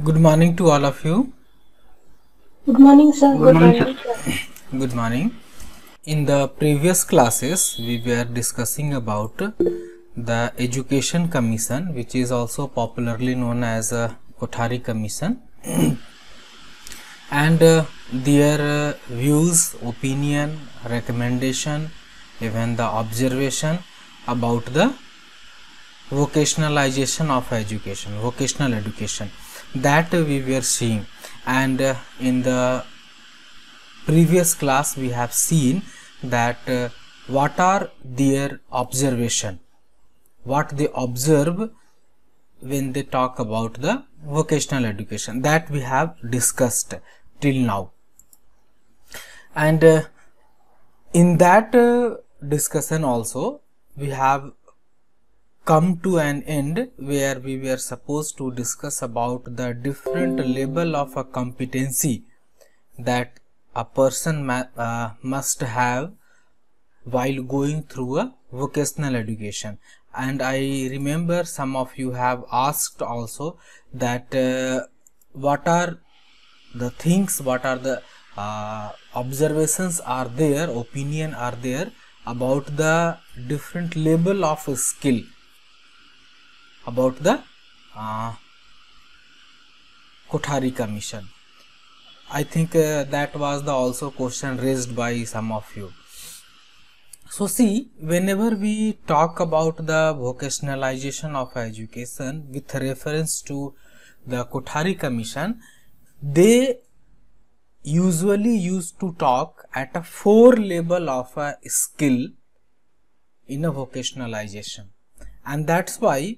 Good morning to all of you. Good morning, sir. Good, morning, Good morning. In the previous classes, we were discussing about the Education Commission, which is also popularly known as a uh, Kothari Commission, and uh, their uh, views, opinion, recommendation, even the observation about the vocationalization of education, vocational education that we were seeing and uh, in the previous class we have seen that uh, what are their observation what they observe when they talk about the vocational education that we have discussed till now and uh, in that uh, discussion also we have come to an end where we were supposed to discuss about the different level of a competency that a person uh, must have while going through a vocational education and i remember some of you have asked also that uh, what are the things what are the uh, observations are there opinion are there about the different level of skill about the uh, Commission. I think uh, that was the also question raised by some of you. So see, whenever we talk about the vocationalization of education with reference to the Kothari Commission, they usually used to talk at a four level of a skill in a vocationalization and that's why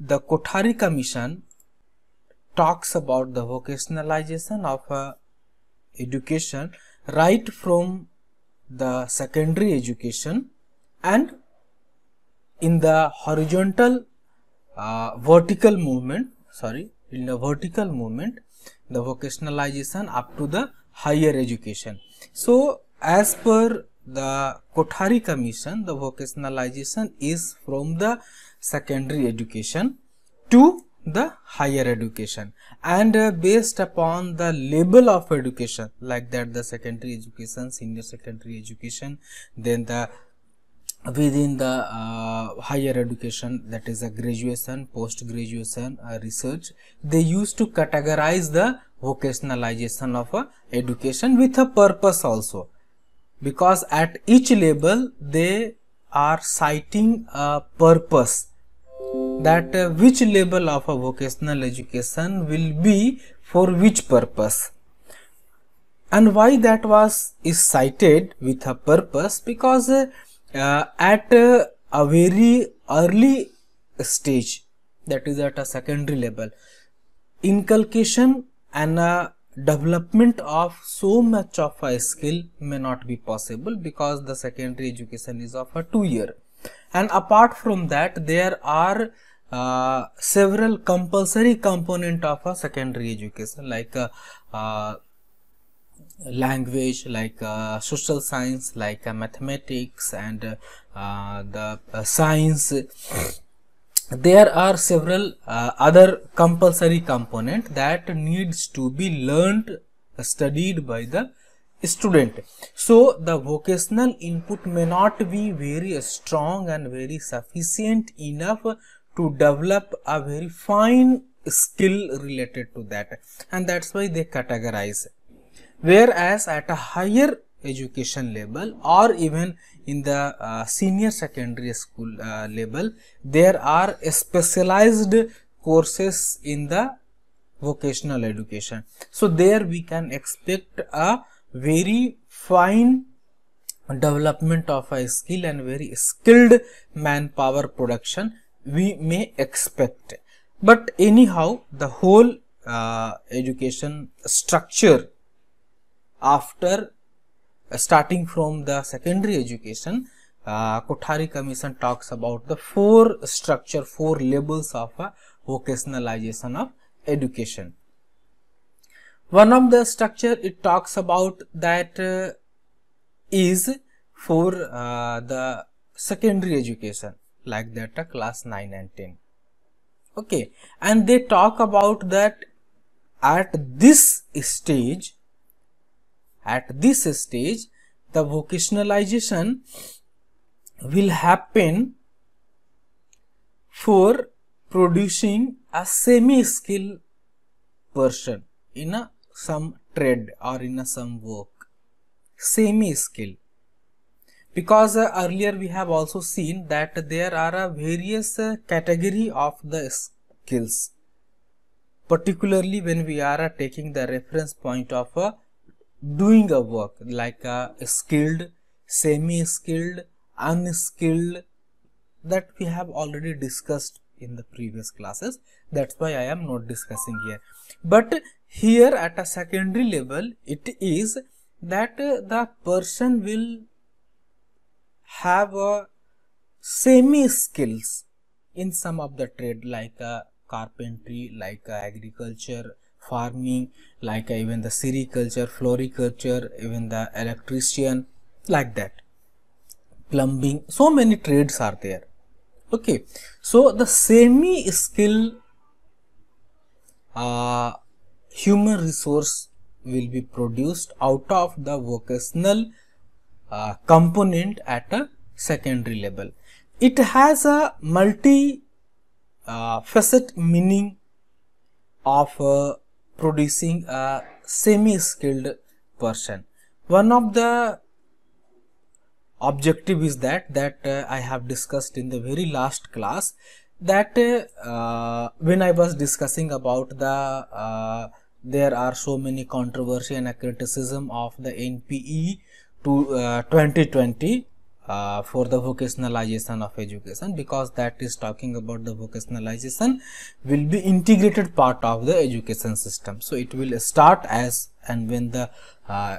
the Kothari Commission talks about the vocationalization of uh, education right from the secondary education and in the horizontal uh, vertical movement sorry in the vertical movement the vocationalization up to the higher education so as per the kothari commission the vocationalization is from the secondary education to the higher education and uh, based upon the level of education like that the secondary education senior secondary education then the within the uh, higher education that is a graduation post graduation uh, research they used to categorize the vocationalization of uh, education with a purpose also because at each level they are citing a purpose that uh, which level of a vocational education will be for which purpose and why that was is cited with a purpose because uh, uh, at a very early stage that is at a secondary level inculcation and uh, development of so much of a skill may not be possible because the secondary education is of a two year and apart from that there are uh, several compulsory component of a secondary education like uh, uh, language like uh, social science like uh, mathematics and uh, the science there are several uh, other compulsory component that needs to be learned uh, studied by the student so the vocational input may not be very strong and very sufficient enough to develop a very fine skill related to that and that's why they categorize whereas at a higher education level or even in the uh, senior secondary school uh, level there are specialized courses in the vocational education so there we can expect a very fine development of a skill and very skilled manpower production we may expect but anyhow the whole uh, education structure after uh, starting from the secondary education uh, Kothari Commission talks about the four structure, four levels of uh, vocationalization of education. One of the structure it talks about that uh, is for uh, the secondary education like that uh, class 9 and 10. Okay, and they talk about that at this stage at this stage, the vocationalization will happen for producing a semi-skilled person in a some trade or in a some work. Semi-skilled because uh, earlier we have also seen that there are a uh, various uh, category of the skills particularly when we are uh, taking the reference point of a. Uh, doing a work like a skilled, semi-skilled, unskilled that we have already discussed in the previous classes. That's why I am not discussing here. But here at a secondary level, it is that uh, the person will have a uh, semi skills in some of the trade like a uh, carpentry, like a agriculture, farming like uh, even the sericulture floriculture even the electrician like that plumbing so many trades are there okay so the semi skill uh, human resource will be produced out of the vocational uh, component at a secondary level it has a multi uh, facet meaning of uh, producing a semi-skilled person. One of the objective is that that uh, I have discussed in the very last class that uh, uh when I was discussing about the uh, there are so many controversy and a criticism of the NPE to 2020 uh, uh, for the vocationalization of education because that is talking about the vocationalization will be integrated part of the education system so it will start as and when the uh,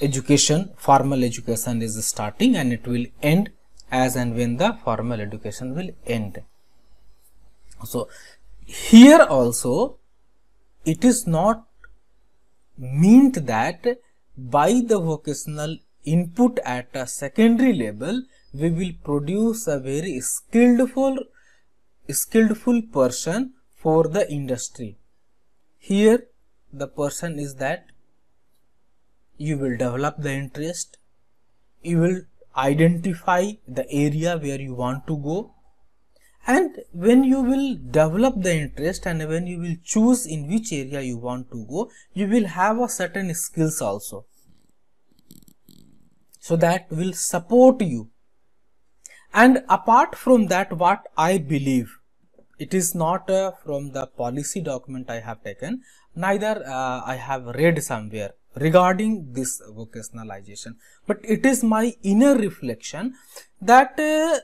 education formal education is starting and it will end as and when the formal education will end so here also it is not meant that by the vocational input at a secondary level, we will produce a very skillful, skillful person for the industry. Here the person is that you will develop the interest, you will identify the area where you want to go and when you will develop the interest and when you will choose in which area you want to go, you will have a certain skills also. So that will support you. And apart from that, what I believe, it is not uh, from the policy document I have taken, neither uh, I have read somewhere regarding this vocationalization, but it is my inner reflection that uh,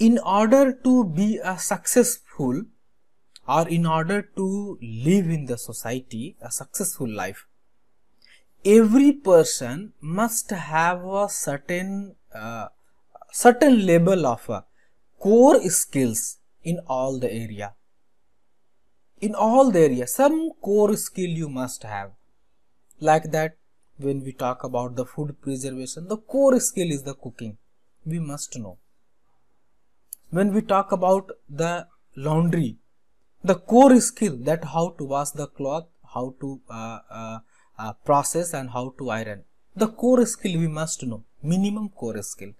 in order to be a uh, successful or in order to live in the society a successful life every person must have a certain uh, certain level of uh, core skills in all the area in all the area some core skill you must have like that when we talk about the food preservation the core skill is the cooking we must know when we talk about the laundry the core skill that how to wash the cloth how to uh, uh uh, process and how to iron. The core skill we must know, minimum core skill.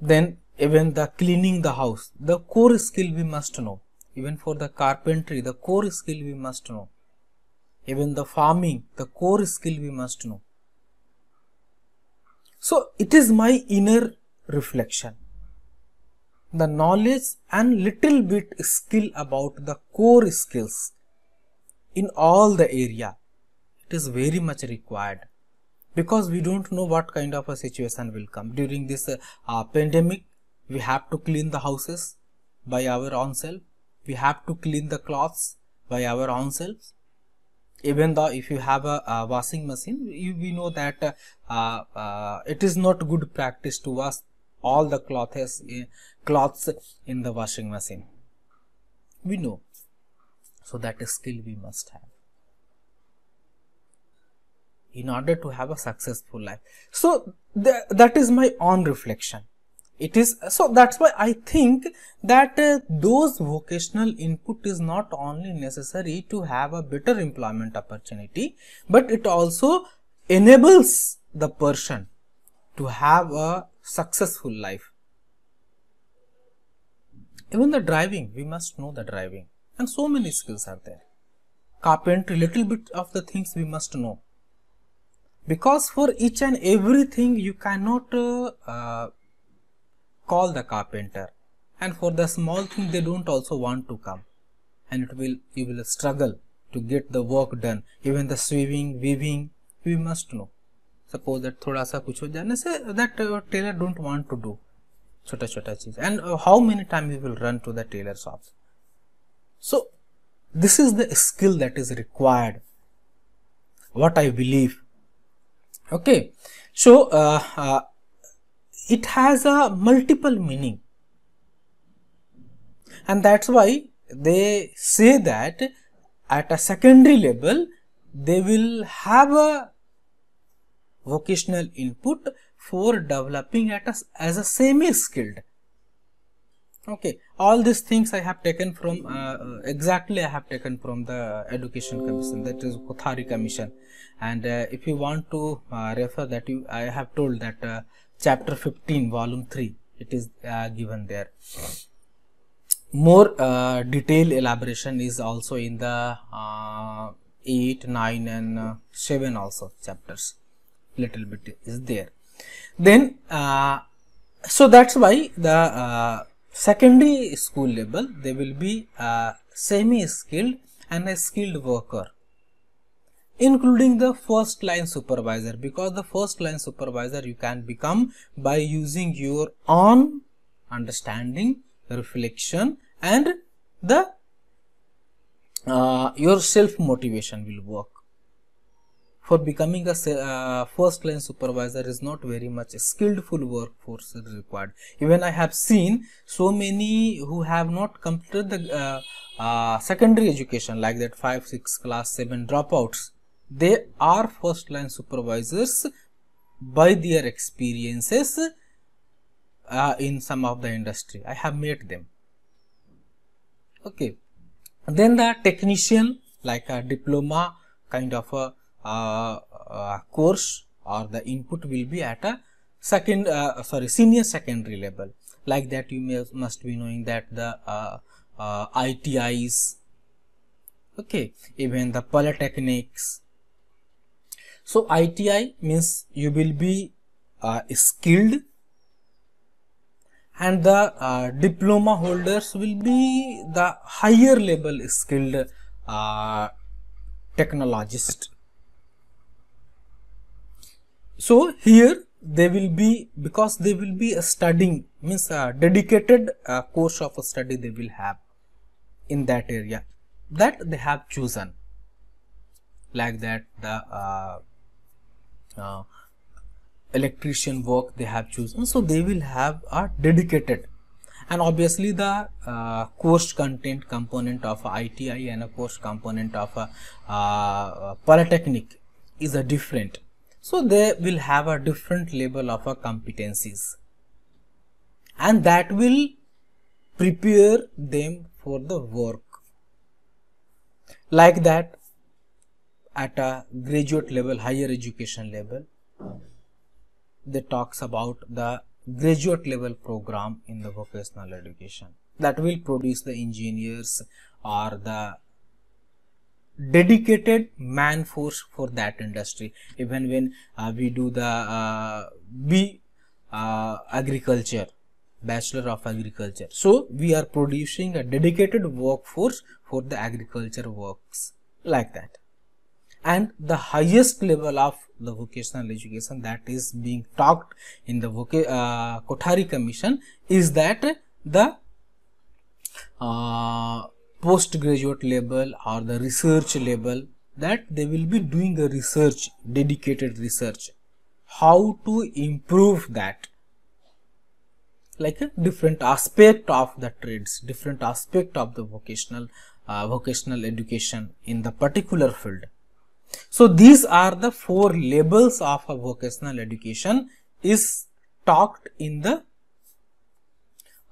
Then even the cleaning the house, the core skill we must know. Even for the carpentry, the core skill we must know. Even the farming, the core skill we must know. So it is my inner reflection. The knowledge and little bit skill about the core skills in all the area it is very much required because we don't know what kind of a situation will come during this uh, uh, pandemic we have to clean the houses by our own self we have to clean the cloths by our own selves even though if you have a, a washing machine you, we know that uh, uh, uh it is not good practice to wash all the clothes uh, eh, cloths in the washing machine we know so that skill we must have in order to have a successful life. So th that is my own reflection. It is so that's why I think that uh, those vocational input is not only necessary to have a better employment opportunity, but it also enables the person to have a successful life. Even the driving, we must know the driving and so many skills are there. Carpentry, little bit of the things we must know. Because for each and everything you cannot uh, uh, call the carpenter and for the small thing they don't also want to come and it will you will struggle to get the work done even the weaving, weaving we must know suppose that thoda sa kuch ho jane se that uh, tailor don't want to do chota chota and uh, how many times you will run to the tailor shops so this is the skill that is required. What I believe. Okay. So uh, uh, it has a multiple meaning. And that's why they say that at a secondary level, they will have a vocational input for developing at a, as a semi-skilled okay all these things i have taken from uh, uh, exactly i have taken from the education commission that is kothari commission and uh, if you want to uh, refer that you i have told that uh, chapter 15 volume 3 it is uh, given there more detailed elaboration is also in the 8 9 and 7 also chapters little bit is there then so that's why the secondary school level they will be a semi-skilled and a skilled worker including the first line supervisor because the first line supervisor you can become by using your own understanding reflection and the uh, your self motivation will work for becoming a uh, first line supervisor is not very much skillful workforce required even i have seen so many who have not completed the uh, uh, secondary education like that 5 6 class 7 dropouts they are first line supervisors by their experiences uh, in some of the industry i have met them okay then the technician like a diploma kind of a uh, uh, course or the input will be at a second uh, sorry senior secondary level like that you may, must be knowing that the ITIs okay even the polytechnics so ITI means you will be uh, skilled and the uh, diploma holders will be the higher level skilled uh, technologist so here they will be because they will be a studying means a dedicated uh, course of a study they will have in that area that they have chosen like that the uh, uh, electrician work they have chosen so they will have a dedicated and obviously the uh, course content component of ITI and a course component of a, uh, polytechnic is a different so they will have a different level of competencies and that will prepare them for the work. Like that at a graduate level, higher education level, they talks about the graduate level program in the vocational education that will produce the engineers or the dedicated man force for that industry even when uh, we do the uh, b uh, agriculture bachelor of agriculture so we are producing a dedicated workforce for the agriculture works like that and the highest level of the vocational education that is being talked in the voca uh, Kothari commission is that the uh, postgraduate level or the research level that they will be doing a research, dedicated research. How to improve that? Like a different aspect of the trades, different aspect of the vocational, uh, vocational education in the particular field. So these are the four labels of a vocational education is talked in the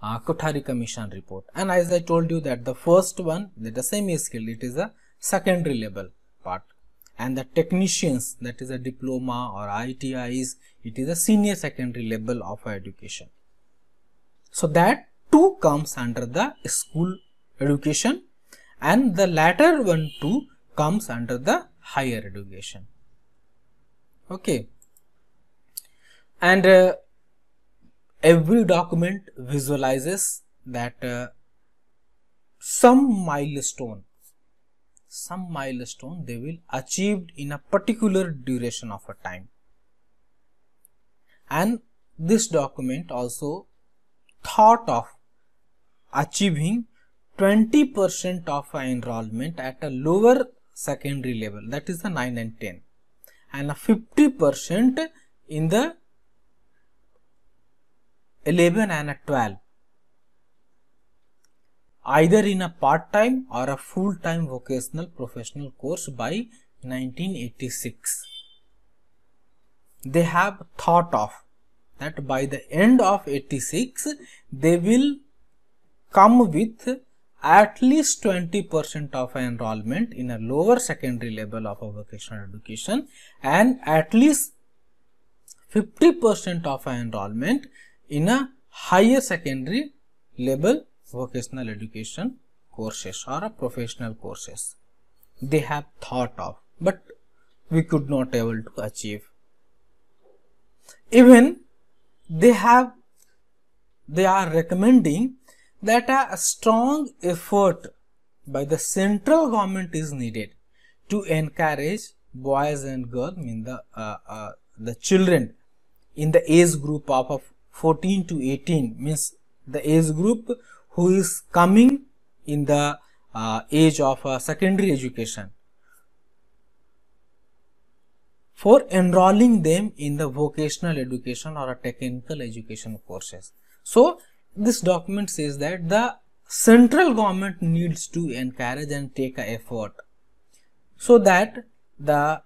uh, Kotari Commission report. And as I told you that the first one, that is semi-skilled, it is a secondary level part. And the technicians, that is a diploma or ITIs, it is a senior secondary level of education. So that too comes under the school education and the latter one too comes under the higher education. Okay. And uh, every document visualizes that uh, some milestone some milestone they will achieved in a particular duration of a time and this document also thought of achieving 20% of enrollment at a lower secondary level that is the 9 and 10 and 50% in the 11 and 12 either in a part-time or a full-time vocational professional course by 1986. They have thought of that by the end of 86 they will come with at least 20% of enrollment in a lower secondary level of a vocational education and at least 50% of enrollment in a higher secondary level vocational education courses or a professional courses they have thought of but we could not able to achieve even they have they are recommending that a strong effort by the central government is needed to encourage boys and girls, mean the uh, uh, the children in the age group of, of 14 to 18 means the age group who is coming in the uh, age of uh, secondary education for enrolling them in the vocational education or a technical education courses. So, this document says that the central government needs to encourage and take a effort so that the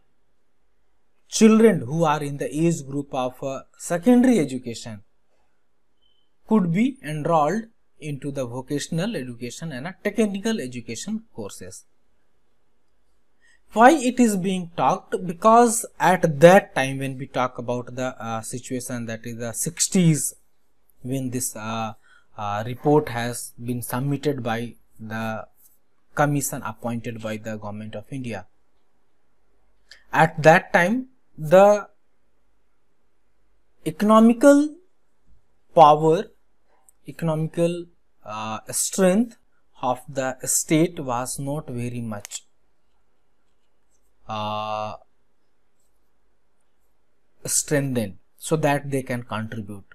children who are in the age group of uh, secondary education could be enrolled into the vocational education and technical education courses. Why it is being talked? Because at that time when we talk about the uh, situation that is the 60s when this uh, uh, report has been submitted by the commission appointed by the government of India. At that time the economical power economical uh, strength of the state was not very much. Uh, strengthened so that they can contribute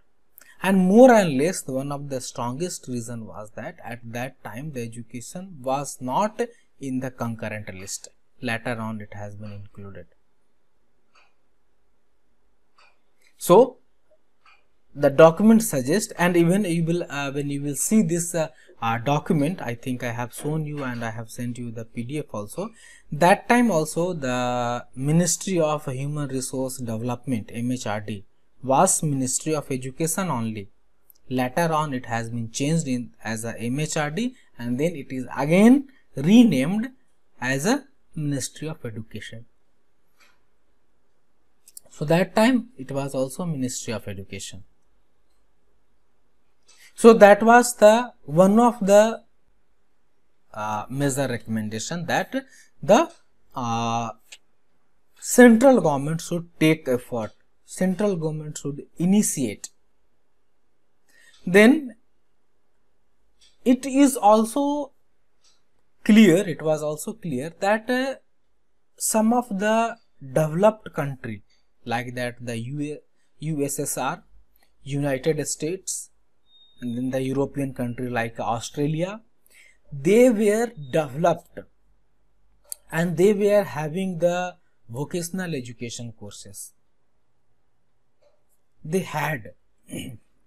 and more and less one of the strongest reason was that at that time the education was not in the concurrent list later on it has been included so the document suggests and even you will uh, when you will see this uh, uh, document I think I have shown you and I have sent you the PDF also that time also the Ministry of Human Resource Development MHRD was Ministry of Education only later on it has been changed in as a MHRD and then it is again renamed as a Ministry of Education For that time it was also Ministry of Education so that was the one of the uh, major recommendation that the uh, central government should take effort, central government should initiate. Then it is also clear, it was also clear that uh, some of the developed country like that the USSR, United States, in the European country like Australia, they were developed and they were having the vocational education courses. They had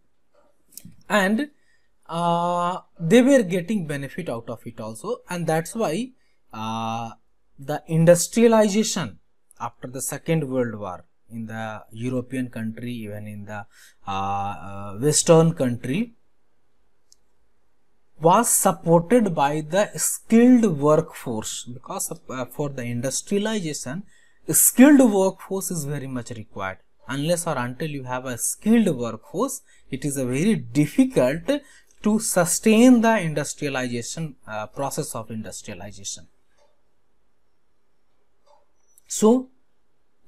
and uh, they were getting benefit out of it also and that's why uh, the industrialization after the second world war in the european country even in the uh, uh western country was supported by the skilled workforce because of, uh, for the industrialization skilled workforce is very much required unless or until you have a skilled workforce it is a very difficult to sustain the industrialization uh, process of industrialization so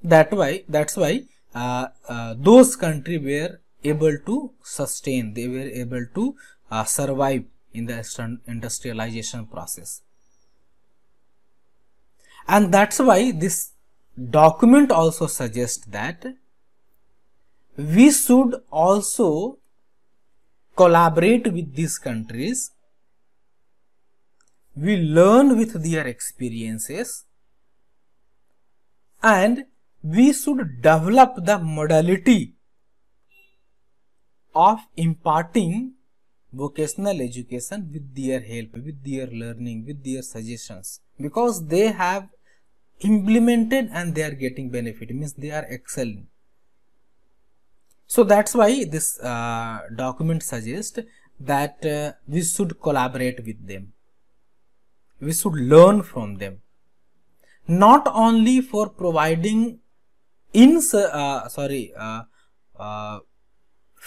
that why that's why uh, uh those country were able to sustain they were able to uh, survive in the industrialization process. And that's why this document also suggests that we should also collaborate with these countries. We learn with their experiences and we should develop the modality of imparting vocational education with their help, with their learning, with their suggestions because they have implemented and they are getting benefit it means they are excelling. So that's why this uh, document suggests that uh, we should collaborate with them. We should learn from them. Not only for providing in uh, sorry uh, uh,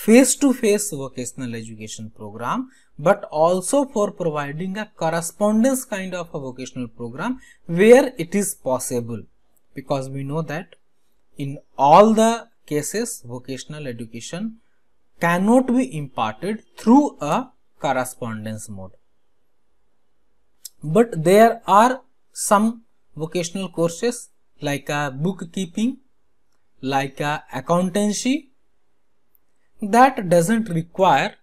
face-to-face -face vocational education program but also for providing a correspondence kind of a vocational program where it is possible because we know that in all the cases vocational education cannot be imparted through a correspondence mode. But there are some vocational courses like a bookkeeping, like a accountancy that doesn't require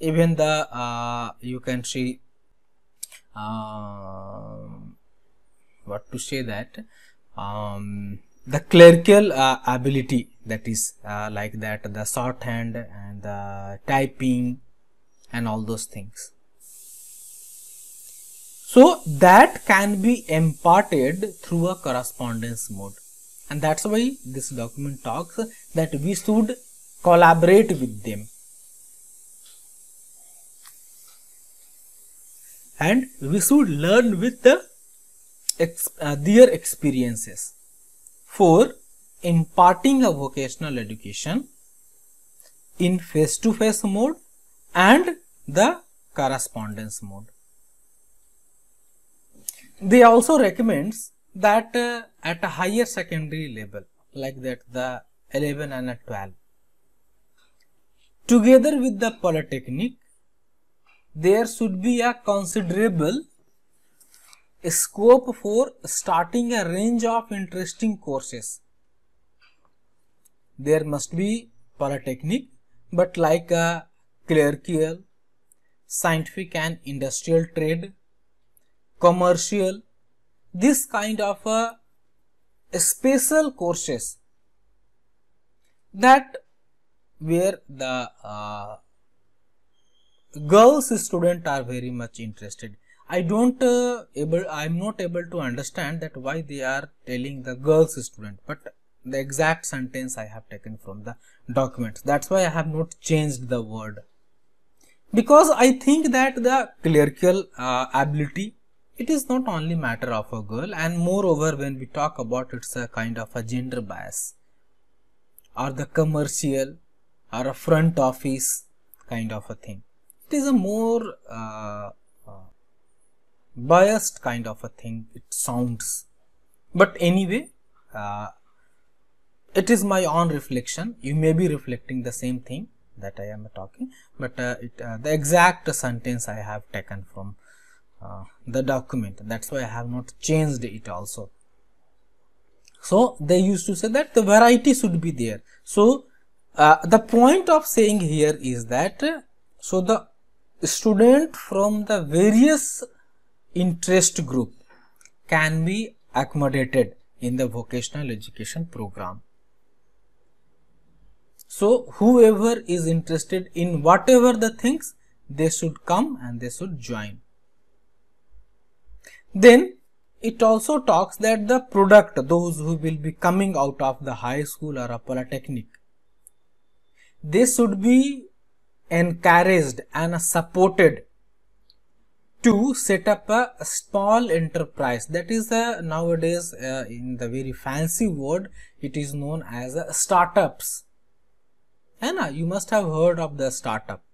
even the uh, you can see uh, what to say that um, the clerical uh, ability that is uh, like that the shorthand and the typing and all those things so that can be imparted through a correspondence mode and that's why this document talks that we should collaborate with them and we should learn with the, uh, their experiences. For imparting a vocational education in face-to-face mode and the correspondence mode. They also recommends that uh, at a higher secondary level like that the 11 and 12 Together with the polytechnic, there should be a considerable scope for starting a range of interesting courses. There must be polytechnic, but like a clerical, scientific and industrial trade, commercial, this kind of a uh, special courses that where the uh, girls student are very much interested i don't uh, able i'm not able to understand that why they are telling the girls student but the exact sentence i have taken from the documents that's why i have not changed the word because i think that the clerical uh, ability it is not only matter of a girl and moreover when we talk about it's a kind of a gender bias or the commercial or a front office kind of a thing. It is a more uh, uh, biased kind of a thing, it sounds. But anyway, uh, it is my own reflection. You may be reflecting the same thing that I am talking, but uh, it, uh, the exact sentence I have taken from uh, the document. That's why I have not changed it also. So, they used to say that the variety should be there. So, uh, the point of saying here is that uh, so the student from the various interest group can be accommodated in the vocational education program. So, whoever is interested in whatever the things, they should come and they should join. Then, it also talks that the product, those who will be coming out of the high school or a polytechnic, they should be encouraged and supported to set up a small enterprise that is a, nowadays uh, in the very fancy word it is known as a startups Anna, you must have heard of the startup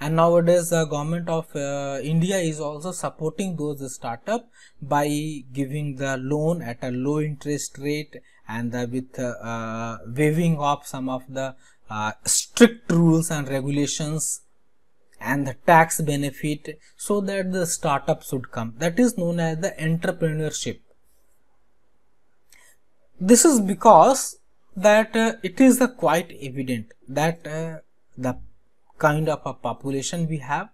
and nowadays the uh, government of uh, india is also supporting those startup by giving the loan at a low interest rate and uh, with uh, uh, waiving off some of the uh, strict rules and regulations and the tax benefit so that the startup should come. That is known as the entrepreneurship. This is because that uh, it is uh, quite evident that uh, the kind of a population we have,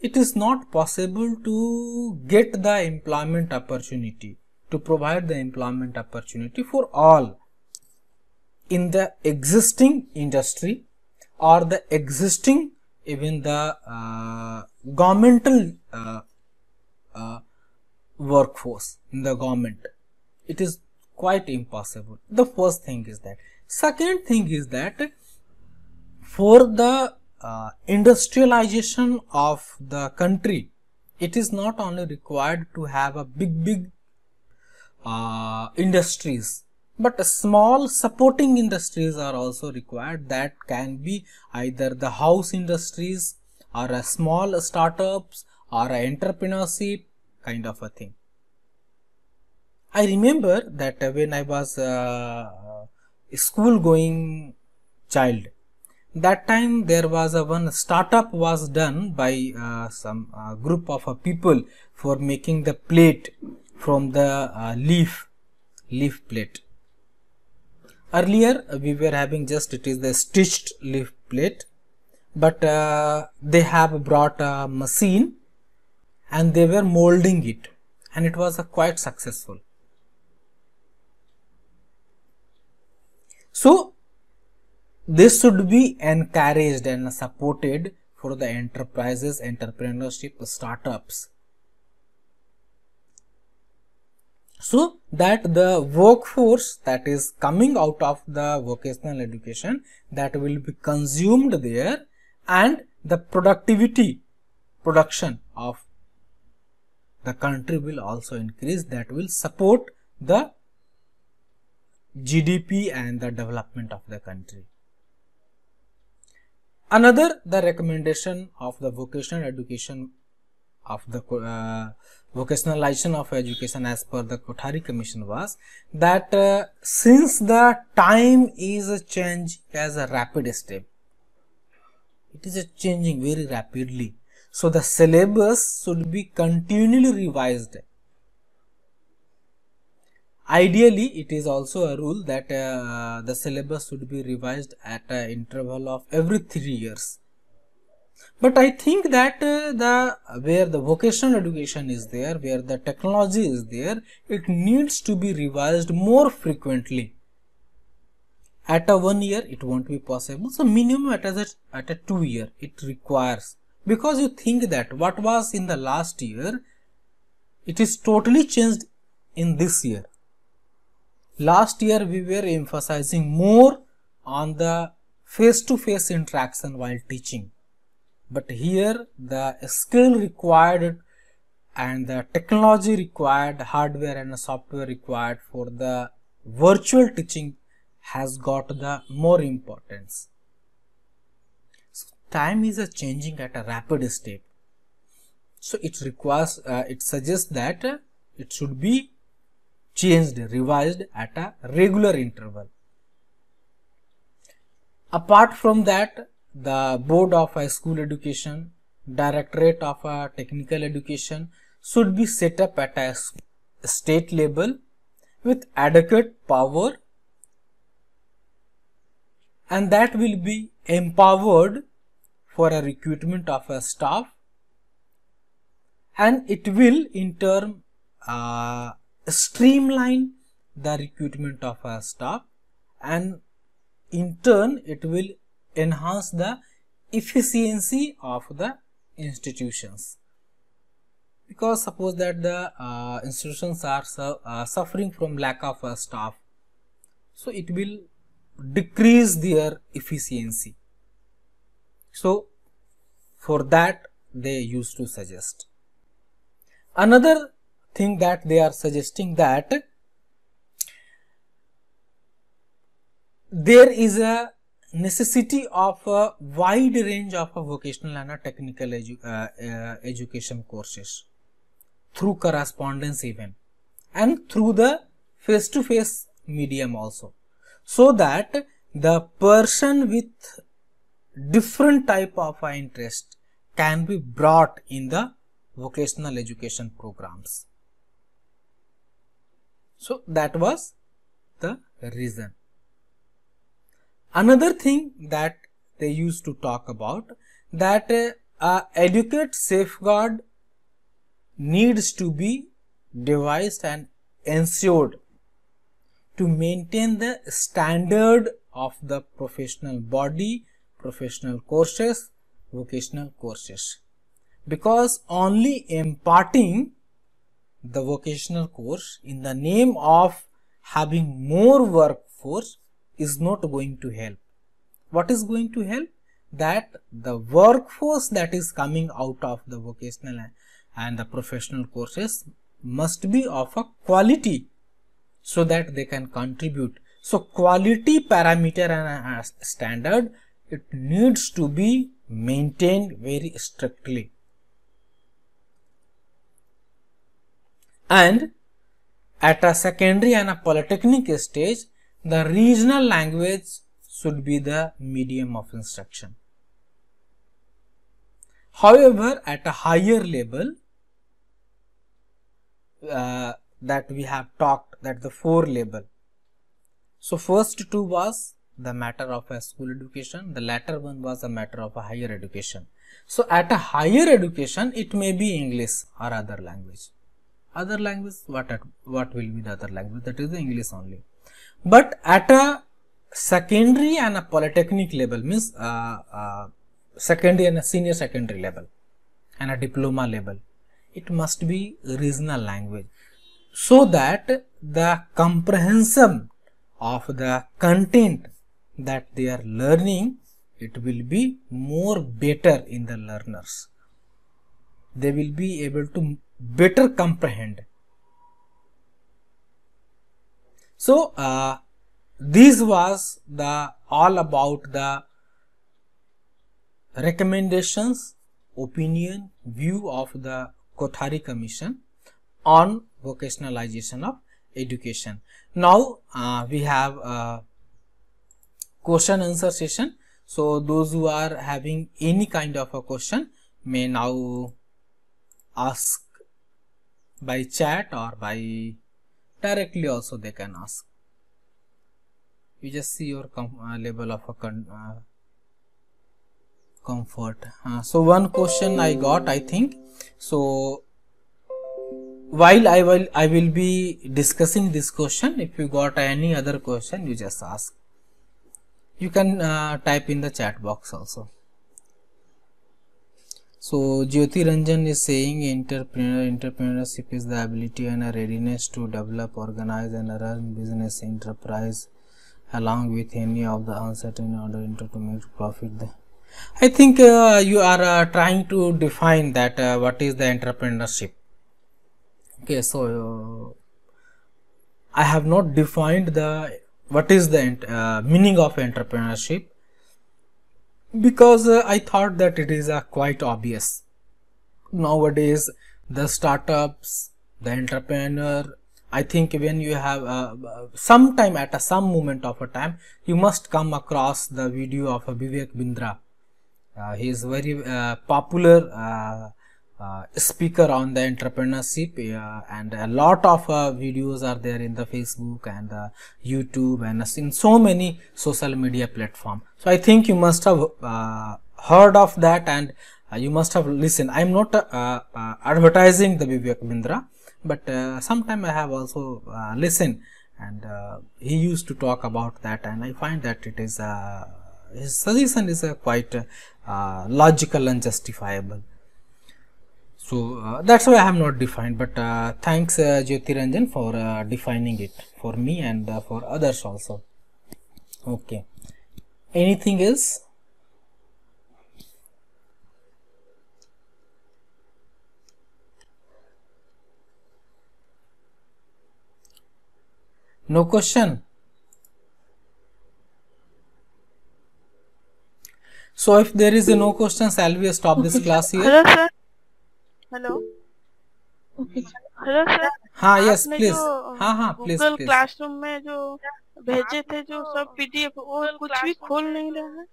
it is not possible to get the employment opportunity, to provide the employment opportunity for all in the existing industry or the existing even the uh, governmental uh, uh, workforce in the government it is quite impossible the first thing is that second thing is that for the uh, industrialization of the country it is not only required to have a big big uh, industries but small supporting industries are also required that can be either the house industries or a small startups or entrepreneurship kind of a thing. I remember that when I was a uh, school going child, that time there was a one startup was done by uh, some uh, group of uh, people for making the plate from the uh, leaf, leaf plate earlier we were having just it is the stitched leaf plate but uh, they have brought a machine and they were molding it and it was uh, quite successful so this should be encouraged and supported for the enterprises entrepreneurship startups so that the workforce that is coming out of the vocational education that will be consumed there and the productivity production of the country will also increase that will support the GDP and the development of the country. Another the recommendation of the vocational education of the uh, vocationalization of education as per the Kothari Commission was that uh, since the time is a change as a rapid step, it is changing very rapidly. So, the syllabus should be continually revised. Ideally, it is also a rule that uh, the syllabus should be revised at an interval of every three years but i think that uh, the where the vocational education is there where the technology is there it needs to be revised more frequently at a one year it won't be possible so minimum at a, at a two year it requires because you think that what was in the last year it is totally changed in this year last year we were emphasizing more on the face to face interaction while teaching but here the skill required and the technology required hardware and software required for the virtual teaching has got the more importance so time is a changing at a rapid step so it requires uh, it suggests that uh, it should be changed revised at a regular interval apart from that the board of a school education, directorate of a technical education should be set up at a state level with adequate power and that will be empowered for a recruitment of a staff and it will in turn uh, streamline the recruitment of a staff and in turn it will enhance the efficiency of the institutions because suppose that the uh, institutions are su uh, suffering from lack of uh, staff so it will decrease their efficiency so for that they used to suggest another thing that they are suggesting that there is a necessity of a wide range of vocational and technical edu uh, uh, education courses through correspondence even and through the face to -face medium also so that the person with different type of interest can be brought in the vocational education programs so that was the reason Another thing that they used to talk about that uh, uh, adequate safeguard needs to be devised and ensured to maintain the standard of the professional body, professional courses, vocational courses. Because only imparting the vocational course in the name of having more workforce is not going to help. What is going to help? That the workforce that is coming out of the vocational and the professional courses must be of a quality so that they can contribute. So quality parameter and standard it needs to be maintained very strictly. And at a secondary and a polytechnic stage, the regional language should be the medium of instruction. However, at a higher level uh, that we have talked that the four level. So, first two was the matter of a school education, the latter one was a matter of a higher education. So, at a higher education, it may be English or other language. Other language, what, what will be the other language? That is the English only but at a secondary and a polytechnic level means uh, uh, secondary and a senior secondary level and a diploma level it must be regional language so that the comprehension of the content that they are learning it will be more better in the learners they will be able to better comprehend So, uh, this was the all about the recommendations, opinion, view of the Kothari Commission on vocationalization of education. Now, uh, we have a question answer session. So, those who are having any kind of a question may now ask by chat or by directly also they can ask you just see your uh, level of a con uh, comfort uh, so one question i got i think so while i will i will be discussing this question if you got any other question you just ask you can uh, type in the chat box also so Jyoti Ranjan is saying entrepreneur entrepreneurship is the ability and a readiness to develop, organize and run business enterprise along with any of the uncertain order to make profit. I think uh, you are uh, trying to define that uh, what is the entrepreneurship. Okay, so uh, I have not defined the what is the uh, meaning of entrepreneurship because uh, I thought that it is uh, quite obvious. Nowadays, the startups, the entrepreneur, I think when you have uh, uh some time at a some moment of a time, you must come across the video of uh, Vivek Bindra. Uh, he is very uh, popular uh, speaker on the entrepreneurship uh, and a lot of uh, videos are there in the facebook and uh, youtube and uh, in so many social media platform so i think you must have uh, heard of that and you must have listened i'm not advertising the vivek bindra but sometime i have also listened and he used to talk about that and i find that it is his suggestion is quite logical and justifiable so uh, that's why I have not defined but uh, thanks uh, for uh, defining it for me and for others also. Okay. Anything else? No question. So if there is a no questions, I'll be stop this class here. Hello, hello hello sir हाँ yes please हाँ हाँ please Google classroom में जो भेजे थे जो सब PDF वो कुछ भी खोल नहीं रहा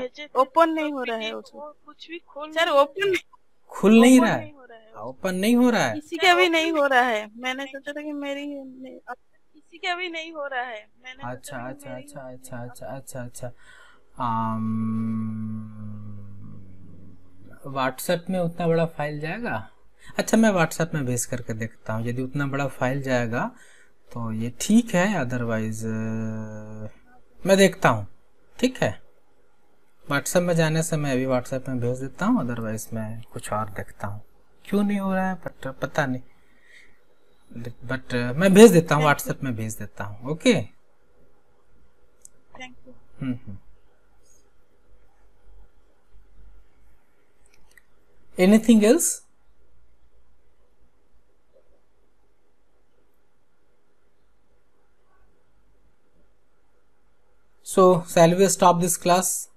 है ओपन नहीं हो रहा है उसे कुछ भी खोल सर ओपन खुल नहीं रहा है ओपन हाँ, नहीं हो रहा है किसी का भी नहीं हो रहा है मैंने सोचा था कि मेरी किसी का भी नहीं हो रहा है मैंने अच्छा अच्छा अच्छा अच्छा, अच्छा अच्छा अच्छा अच्छा अच्छा अच्छा व्हाट्सएप में उतना बड़ा फाइल जाएगा अच्छा मैं व्हाट्सएप में भेज करके देखता हूँ यदि उतना बड़ा फाइल जाएगा तो ये ठीक है अदरवाइज मैं देखता हूँ ठीक है व्हाट्सएप में जाने से मैं अभी व्हाट्सएप में भेज देता हूँ अदरवाइज मैं कुछ और देखता हूँ क्यों नहीं हो रहा है बट पता नहीं बट मैं भेज देता हूँ व्हाट्सएप में भेज देता हूँ okay hmm hmm Anything else? So, shall we stop this class?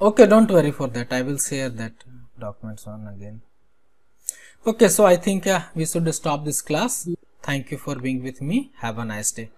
Okay, don't worry for that. I will share that documents on again. Okay, so I think uh, we should stop this class. Thank you for being with me. Have a nice day.